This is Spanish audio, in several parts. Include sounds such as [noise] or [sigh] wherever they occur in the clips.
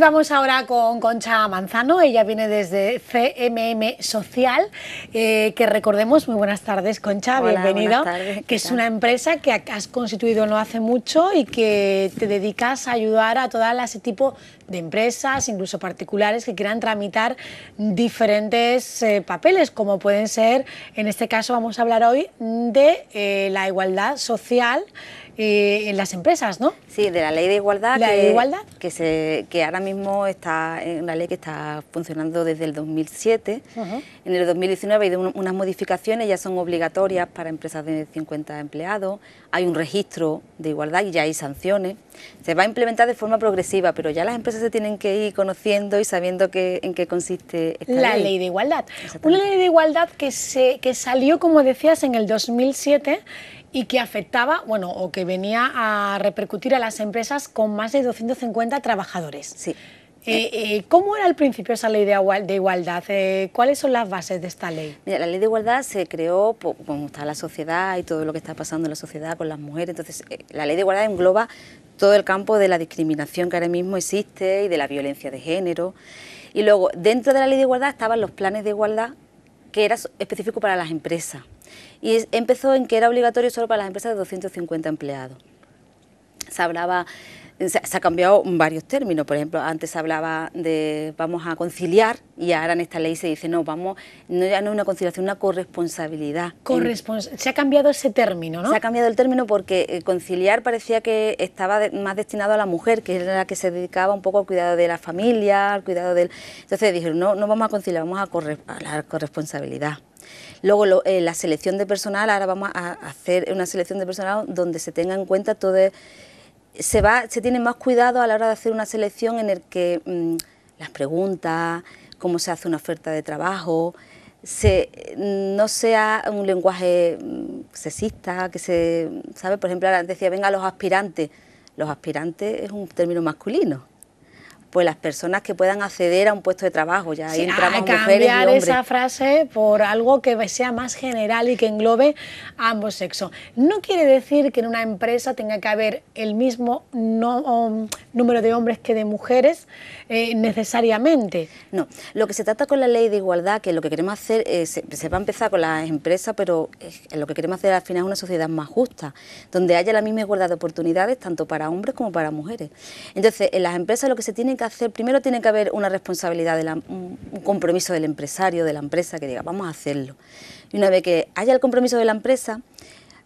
vamos ahora con Concha Manzano, ella viene desde CMM Social, eh, que recordemos, muy buenas tardes Concha, bienvenida, que es una empresa que has constituido no hace mucho y que te dedicas a ayudar a todas ese tipo de empresas, incluso particulares, que quieran tramitar diferentes eh, papeles, como pueden ser, en este caso vamos a hablar hoy de eh, la igualdad social eh, en las empresas, ¿no? Sí, de la ley de igualdad. ¿La ley de igualdad? Que, se, ahora mismo está en una ley que está funcionando desde el 2007. En el 2019 hay unas modificaciones, ya son obligatorias para empresas de 50 empleados. Hay un registro de igualdad y ya hay sanciones. Se va a implementar de forma progresiva, pero ya las empresas se tienen que ir conociendo y sabiendo que, en qué consiste esta la ley. de igualdad. Una ley de igualdad que, se, que salió, como decías, en el 2007 y que afectaba, bueno, o que venía a repercutir a las empresas con más de 250 trabajadores. Sí. Eh, eh, ¿Cómo era al principio esa ley de igualdad? Eh, ¿Cuáles son las bases de esta ley? Mira, la ley de igualdad se creó como está la sociedad y todo lo que está pasando en la sociedad con las mujeres. Entonces, la ley de igualdad engloba todo el campo de la discriminación que ahora mismo existe y de la violencia de género. Y luego, dentro de la ley de igualdad estaban los planes de igualdad que era específico para las empresas y empezó en que era obligatorio solo para las empresas de 250 empleados. Se hablaba se, ha cambiado varios términos. Por ejemplo, antes se hablaba de vamos a conciliar y ahora en esta ley se dice no, vamos, no ya no es una conciliación, una corresponsabilidad. se ha cambiado ese término, ¿no? Se ha cambiado el término porque eh, conciliar parecía que estaba más destinado a la mujer, que era la que se dedicaba un poco al cuidado de la familia, al cuidado del. Entonces dijeron, no, no vamos a conciliar, vamos a, a la corresponsabilidad. Luego eh, la selección de personal, ahora vamos a hacer una selección de personal donde se tenga en cuenta todo... se, va, se tiene más cuidado a la hora de hacer una selección en el que mm, las preguntas, cómo se hace una oferta de trabajo, se, mm, no sea un lenguaje mm, sexista, que se, ¿sabe? Por ejemplo, ahora decía, venga, los aspirantes. Los aspirantes es un término masculino pues las personas que puedan acceder a un puesto de trabajo. Ya hay entramos cambiar mujeres y hombres. esa frase por algo que sea más general y que englobe a ambos sexos. No quiere decir que en una empresa tenga que haber el mismo número de hombres que de mujeres eh, necesariamente. No, lo que se trata con la ley de igualdad, que lo que queremos hacer, eh, se, va a empezar con las empresas, pero lo que queremos hacer al final es una sociedad más justa, donde haya la misma igualdad de oportunidades tanto para hombres como para mujeres. Entonces, en las empresas lo que se tiene hacer, primero tiene que haber una responsabilidad, de un compromiso del empresario, de la empresa, que diga, vamos a hacerlo. Y una vez que haya el compromiso de la empresa,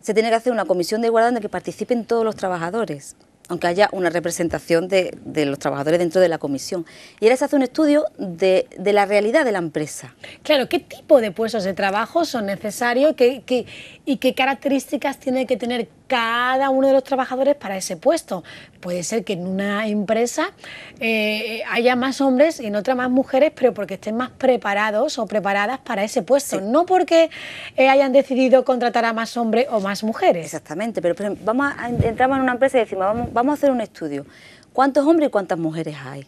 se tiene que hacer una comisión de igualdad en la que participen todos los trabajadores, aunque haya una representación de, los trabajadores dentro de la comisión. Y ahora se hace un estudio de, la realidad de la empresa. Claro, ¿qué tipo de puestos de trabajo son necesarios y qué características tiene que tener cada uno de los trabajadores para ese puesto. Puede ser que en una empresa eh, haya más hombres y en otra más mujeres, pero porque estén más preparados o preparadas para ese puesto, no porque eh, hayan decidido contratar a más hombres o más mujeres. Exactamente, pero vamos a, entramos en una empresa y decimos, vamos, a hacer un estudio. ¿Cuántos hombres y cuántas mujeres hay?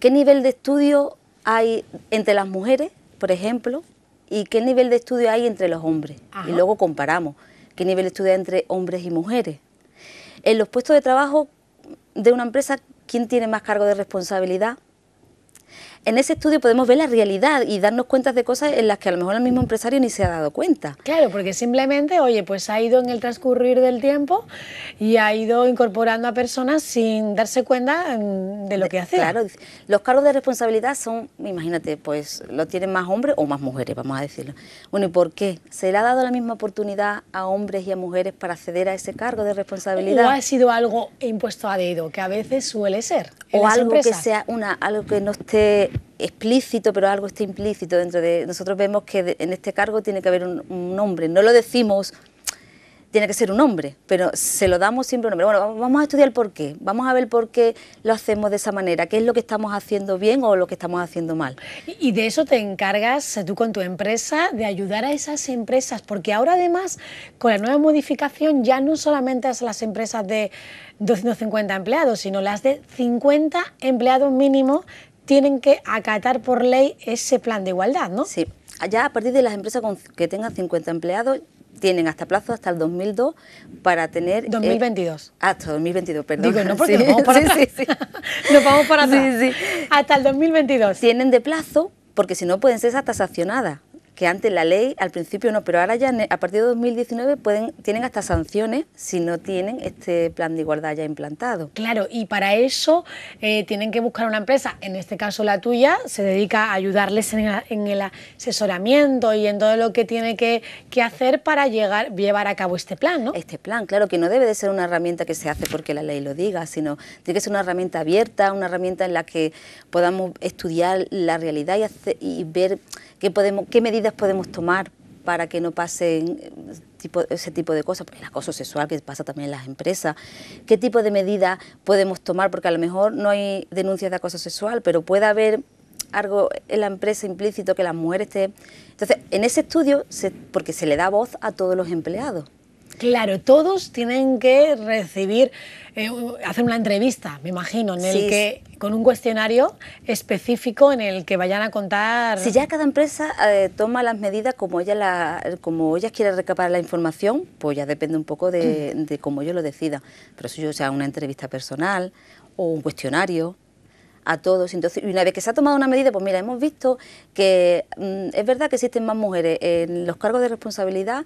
¿Qué nivel de estudio hay entre las mujeres, por ejemplo? ¿Y qué nivel de estudio hay entre los hombres? Y luego comparamos qué nivel estudia entre hombres y mujeres. En los puestos de trabajo de una empresa, ¿quién tiene más cargo de responsabilidad? en ese estudio podemos ver la realidad y darnos cuenta de cosas en las que a lo mejor el mismo empresario ni se ha dado cuenta. Claro, porque simplemente, oye, pues ha ido en el transcurrir del tiempo y ha ido incorporando a personas sin darse cuenta mm, de lo que hace. Claro, los cargos de responsabilidad son, imagínate, pues lo tienen más hombres o más mujeres, vamos a decirlo. Bueno, ¿y por qué? ¿Se le ha dado la misma oportunidad a hombres y a mujeres para acceder a ese cargo de responsabilidad? ¿O ha sido algo impuesto a dedo, que a veces suele ser? O algo que sea una, algo que no esté explícito, pero algo está implícito dentro de... Nosotros vemos que en este cargo tiene que haber un, nombre... hombre, no lo decimos, tiene que ser un hombre, pero se lo damos siempre un hombre. Bueno, vamos a estudiar por qué, vamos a ver por qué lo hacemos de esa manera, qué es lo que estamos haciendo bien o lo que estamos haciendo mal. Y de eso te encargas eh, tú con tu empresa, de ayudar a esas empresas, porque ahora además con la nueva modificación ya no solamente es las empresas de... 250 empleados, sino las de 50 empleados mínimo tienen que acatar por ley ese plan de igualdad, ¿no? Sí, ya a partir de las empresas que tengan 50 empleados tienen hasta plazo hasta el 2002 para tener 2022 eh, hasta 2022 perdón digo no porque sí, para sí, Sí, nos vamos para atrás hasta el 2022 tienen de plazo porque si no pueden ser hasta sancionadas que antes la ley, al principio no, pero ahora ya a partir de 2019 pueden, tienen hasta sanciones si no tienen este plan de igualdad ya implantado. Claro, y para eso eh, tienen que buscar una empresa, en este caso la tuya, se dedica a ayudarles en, el, asesoramiento y en todo lo que tiene que, hacer para llegar, llevar a cabo este plan, ¿no? Este plan, claro, que no debe de ser una herramienta que se hace porque la ley lo diga, sino tiene que ser una herramienta abierta, una herramienta en la que podamos estudiar la realidad y, y ver qué, podemos, qué medidas podemos tomar para que no pasen eh, tipo, ese tipo de cosas, el acoso sexual que pasa también en las empresas, qué tipo de medidas podemos tomar, porque a lo mejor no hay denuncias de acoso sexual, pero puede haber algo en la empresa implícito que las mujeres estén. Entonces, en ese estudio, porque se le da voz a todos los empleados. Claro, todos tienen que recibir, eh, hacer una entrevista, me imagino, en el que con un cuestionario específico en el que vayan a contar. Si ya cada empresa eh, toma las medidas como ella la, como quiere recabar la información, pues ya depende un poco mm. de, cómo yo lo decida. Pero si yo sea una entrevista personal o un cuestionario a todos. Entonces, una vez que se ha tomado una medida, pues mira, hemos visto que mm, es verdad que existen más mujeres en los cargos de responsabilidad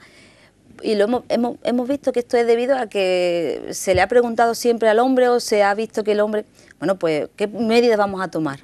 y lo hemos, visto que esto es debido a que se le ha preguntado siempre al hombre o se ha visto que el hombre, bueno, pues, ¿qué medidas vamos a tomar?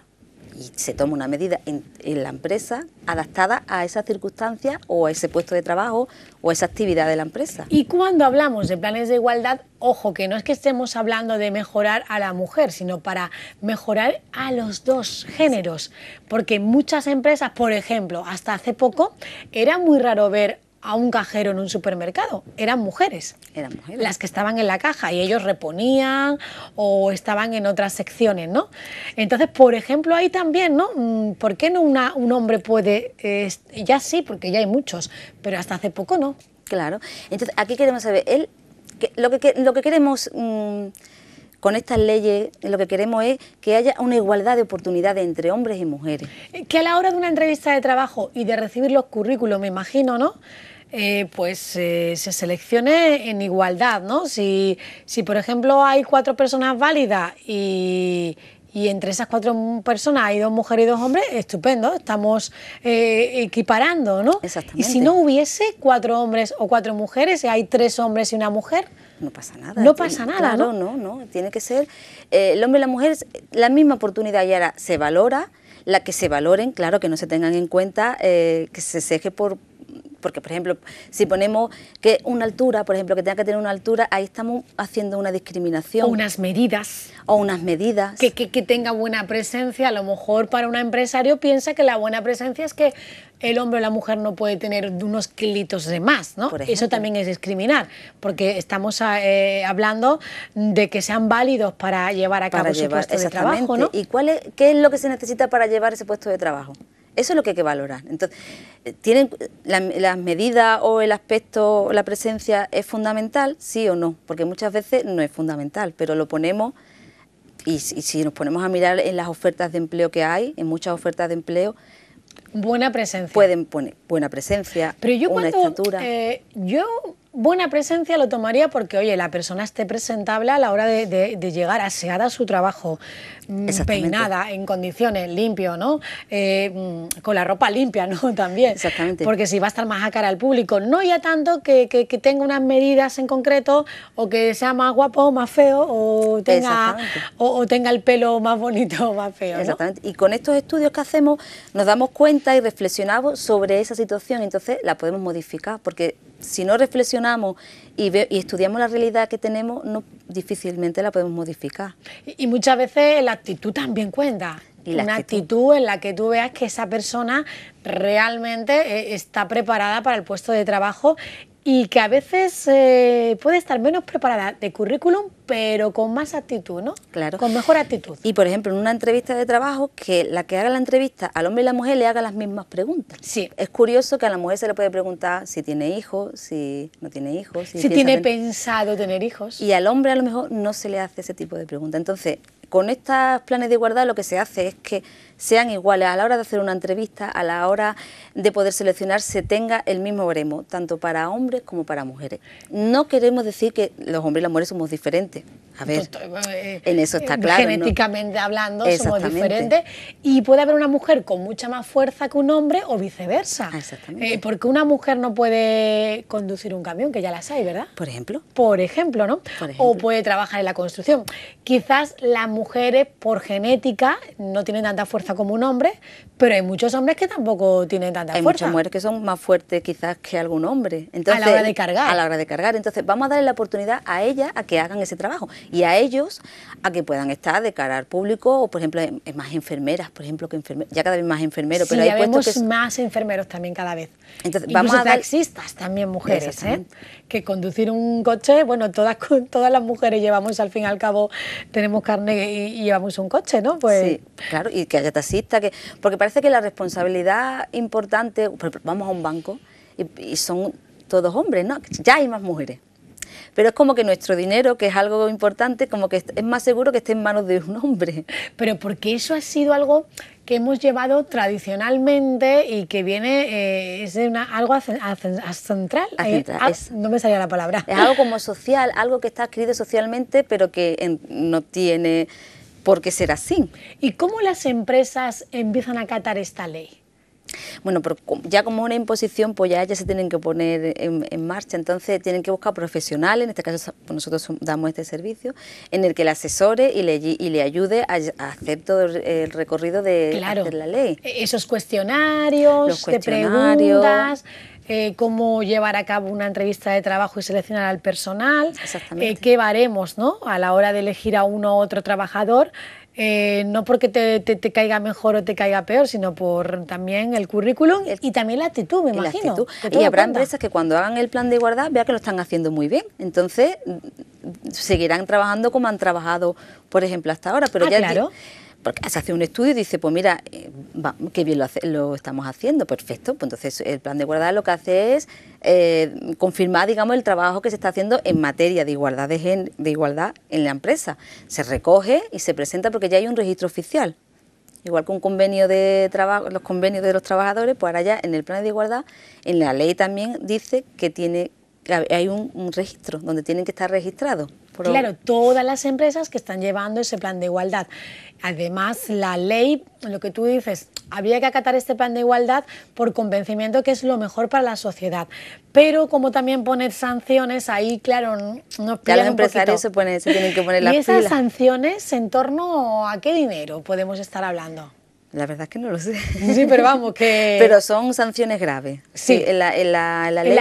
Y se toma una medida en, la empresa adaptada a esa circunstancia o a ese puesto de trabajo o a esa actividad de la empresa. Y cuando hablamos de planes de igualdad, ojo, que no es que estemos hablando de mejorar a la mujer, sino para mejorar a los dos géneros. Porque muchas empresas, por ejemplo, hasta hace poco era muy raro ver a un cajero en un supermercado. Eran mujeres, Eran Las que estaban en la caja y ellos reponían o estaban en otras secciones, ¿no? Entonces, por ejemplo, ahí también, ¿no? Mm, ¿Por qué no un hombre puede... ya sí, porque ya hay muchos, pero hasta hace poco no. Claro. Entonces, aquí queremos saber, él, lo, que, lo que queremos... Mm, con estas leyes lo que queremos es que haya una igualdad de oportunidades entre hombres y mujeres. Que a la hora de una entrevista de trabajo y de recibir los currículos, me imagino, ¿no? Eh, pues eh, se seleccione en igualdad, ¿no? Si, por ejemplo, hay cuatro personas válidas y, entre esas cuatro personas hay dos mujeres y dos hombres, estupendo, estamos eh, equiparando, ¿no? Exactamente. Y si no hubiese cuatro hombres o cuatro mujeres, y hay tres hombres y una mujer, no pasa nada. No pasa nada, claro, ¿no? No, no, tiene que ser... Eh, el hombre y la mujer, la misma oportunidad ya se valora, la que se valoren, claro, que no se tengan en cuenta, eh, que se seje por, porque por ejemplo, si ponemos que una altura, por ejemplo, que tenga que tener una altura, ahí estamos haciendo una discriminación. O unas medidas. O unas medidas. Que, tenga buena presencia, a lo mejor para un empresario piensa que la buena presencia es que el hombre o la mujer no puede tener unos kilitos de más, ¿no? Eso también es discriminar, porque estamos ah, eh, hablando de que sean válidos para llevar a cabo ese puesto trabajo, ¿no? ¿Y qué es lo que se necesita para llevar ese puesto de trabajo? Eso es lo que hay que valorar. Entonces, eh, ¿tienen las medidas o el aspecto, la presencia es fundamental? Sí o no, porque muchas veces no es fundamental, pero lo ponemos y si nos ponemos a mirar en las ofertas de empleo que hay, en muchas ofertas de empleo, Buena presencia. Pueden poner buena presencia, Pero yo una cuando, eh, yo buena presencia lo tomaría porque, oye, la persona esté presentable a la hora de, de, de llegar aseada a su trabajo, mm, peinada, en condiciones, limpio, ¿no? Eh, mm, con la ropa limpia, ¿no? [laughs] También. Exactamente. Porque si va a estar más a cara al público, no ya tanto que, tenga unas medidas en concreto o que sea más guapo, más feo o tenga, o, tenga el pelo más bonito o [laughs] más feo. Exactamente. Y con estos estudios que hacemos nos damos cuenta y reflexionamos sobre esa situación, entonces la podemos modificar, porque si no reflexionamos y, estudiamos la realidad que tenemos, no, difícilmente la podemos modificar. Y, muchas veces la actitud también cuenta. una actitud en la que tú veas que esa persona realmente eh, está preparada para el puesto de trabajo y que a veces eh, puede estar menos preparada de currículum, pero con más actitud, ¿no? Claro. Con mejor actitud. Y por ejemplo, en una entrevista de trabajo, que la que haga la entrevista al hombre y la mujer le haga las mismas preguntas. Sí. Es curioso que a la mujer se le puede preguntar si tiene hijos, si no tiene hijos. Si, tiene pensado tener hijos. Y al hombre a lo mejor no se le hace ese tipo de preguntas. Entonces, con estos planes de igualdad lo que se hace es que sean iguales a la hora de hacer una entrevista, a la hora de poder seleccionar, se tenga el mismo baremo, tanto para hombres como para mujeres. No queremos decir que los hombres y las mujeres somos diferentes. A ver, eh, en eso está claro. Genéticamente hablando somos diferentes y puede haber una mujer con mucha más fuerza que un hombre o viceversa. Ah, exactamente. Eh, porque una mujer no puede conducir un camión, que ya las hay, ¿verdad? Por ejemplo. Por ejemplo, ¿no? O puede trabajar en la construcción. Quizás la mujer mujeres por genética no tienen tanta fuerza como un hombre, pero hay muchos hombres que tampoco tienen tanta fuerza. Hay muchas mujeres que son más fuertes quizás que algún hombre. Entonces, a la hora de cargar. A la hora de cargar. Entonces vamos a darle la oportunidad a ellas a que hagan ese trabajo y a ellos a que puedan estar de cara al público o por ejemplo más enfermeras, por ejemplo, que ya cada vez más enfermeros. pero ya vemos que más enfermeros también cada vez. Entonces vamos a dar... taxistas también mujeres, ¿eh? que conducir un coche, bueno, todas, todas las mujeres llevamos al fin y al cabo, tenemos carne y, llevamos un coche, ¿no? Pues... Sí, claro, y que haya taxista, que... porque parece que la responsabilidad importante, vamos a un banco y, son todos hombres, ¿no? Ya hay más mujeres pero es como que nuestro dinero, que es algo importante, como que es más seguro que esté en manos de un hombre. Pero porque eso ha sido algo que hemos llevado tradicionalmente y que viene, eh, es una, algo central. Eh, no me salía la palabra. Es algo como social, algo que está adquirido socialmente, pero que no tiene por qué ser así. ¿Y cómo las empresas empiezan a acatar esta ley? bueno, pero ya como una imposición, pues ya ellas se tienen que poner en, marcha, entonces tienen que buscar profesionales, en este caso pues nosotros damos este servicio, en el que le asesore y le, ayude a, hacer todo el recorrido de la ley. E, esos cuestionarios, Los preguntas... Eh, cómo llevar a cabo una entrevista de trabajo y seleccionar al personal, eh, qué varemos, ¿no? a la hora de elegir a uno u otro trabajador, eh, no porque te, caiga mejor o te caiga peor, sino por también el currículum y también la actitud, me imagino. Y habrá empresas que cuando hagan el plan de igualdad vean que lo están haciendo muy bien. Entonces, mm, seguirán trabajando como han trabajado, por ejemplo, hasta ahora. Pero ah, ya claro. Porque se hace un estudio y dice, pues mira, eh, qué bien lo, lo, estamos haciendo, perfecto. Pues entonces el plan de igualdad lo que hace es eh, confirmar, digamos, el trabajo que se está haciendo en materia de igualdad de, igualdad en la empresa. Se recoge y se presenta porque ya hay un registro oficial. Igual que un convenio de trabajo, los convenios de los trabajadores, pues ahora ya en el plan de igualdad, en la ley también dice que tiene hay un, registro donde tienen que estar registrados. Claro, todas las empresas que están llevando ese plan de igualdad. Además, la ley, lo que tú dices, había que acatar este plan de igualdad por convencimiento que es lo mejor para la sociedad. Pero como también poner sanciones, ahí, claro, nos Ya los empresarios se, tienen que poner las [laughs] ¿Y esas sanciones en torno a qué dinero podemos estar hablando? La verdad es que no lo sé. Sí, pero vamos, que... [laughs] Pero son sanciones graves. Sí. en, la, la ley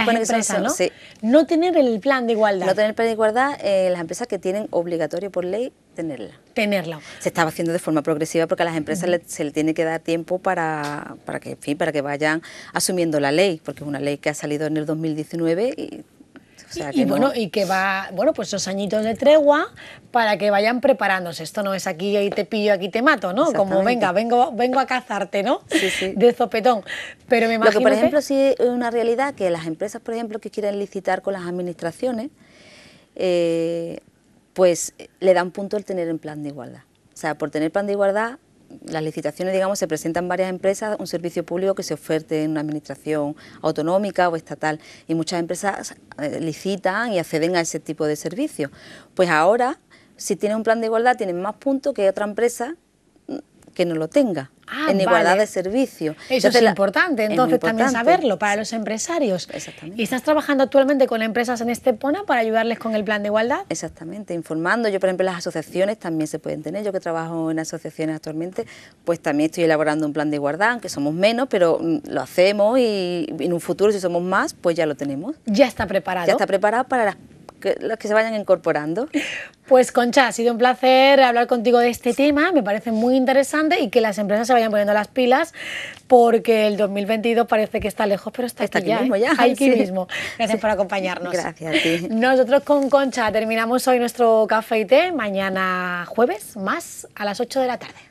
¿no? Sí. No tener el plan de igualdad. No tener el plan de igualdad, eh, las empresas que tienen obligatorio por ley tenerla. Tenerla. Se estaba haciendo de forma progresiva porque a las empresas se le tiene que dar tiempo para, para, que, fin, para que vayan asumiendo la ley, porque es una ley que ha salido en el 2019 y y, bueno, y que va, bueno, pues esos añitos de tregua para que vayan preparándose. Esto no es aquí ahí te pillo, aquí te mato, ¿no? Como venga, vengo, vengo a cazarte, ¿no? Sí, sí. De zopetón. Pero me imagino. Lo por ejemplo, sí es una realidad que las empresas, por ejemplo, que quieren licitar con las administraciones, eh, pues le dan punto el tener en plan de igualdad. O sea, por tener plan de igualdad las licitaciones, digamos, se presentan varias empresas un servicio público que se oferte en una administración autonómica o estatal y muchas empresas eh, licitan y acceden a ese tipo de servicios. Pues ahora, si tiene un plan de igualdad, tienen más puntos que otra empresa que no lo tenga. Ah, en igualdad de servicio. Eso es importante, entonces también saberlo para los empresarios. ¿Y estás trabajando actualmente con empresas en Estepona para ayudarles con el plan de igualdad? Exactamente, informando. Yo, por ejemplo, las asociaciones también se pueden tener. Yo que trabajo en asociaciones actualmente, pues también estoy elaborando un plan de igualdad, aunque somos menos, pero mm, lo hacemos y en un futuro, si somos más, pues ya lo tenemos. Ya está preparado. Ya está preparado para las los que se vayan incorporando. Pues Concha, ha sido un placer hablar contigo de este tema, me parece muy interesante y que las empresas se vayan poniendo las pilas porque el 2022 parece que está lejos, pero está, aquí, mismo ¿eh? ya. Aquí mismo. Gracias por acompañarnos. Gracias a ti. Nosotros con Concha terminamos hoy nuestro café y té, mañana jueves más a las 8 de la tarde.